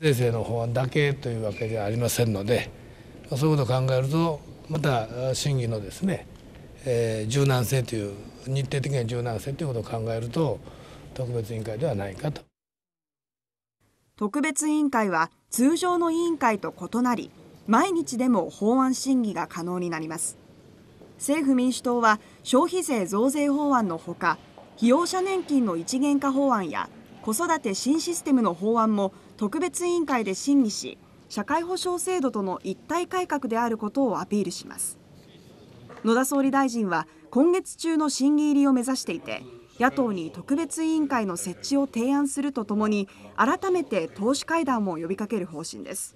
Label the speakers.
Speaker 1: 税制の法案だけというわけではありませんのでそういうことを考えるとまた審議のですね、えー、柔軟性という日程的な柔軟性ということを考えると特別委員会ではないかと。
Speaker 2: 特別委員会は通常の委員会と異なり毎日でも法案審議が可能になります政府民主党は消費税増税法案のほか被用者年金の一元化法案や子育て新システムの法案も特別委員会で審議し社会保障制度との一体改革であることをアピールします野田総理大臣は今月中の審議入りを目指していて野党に特別委員会の設置を提案するとともに改めて党首会談も呼びかける方針です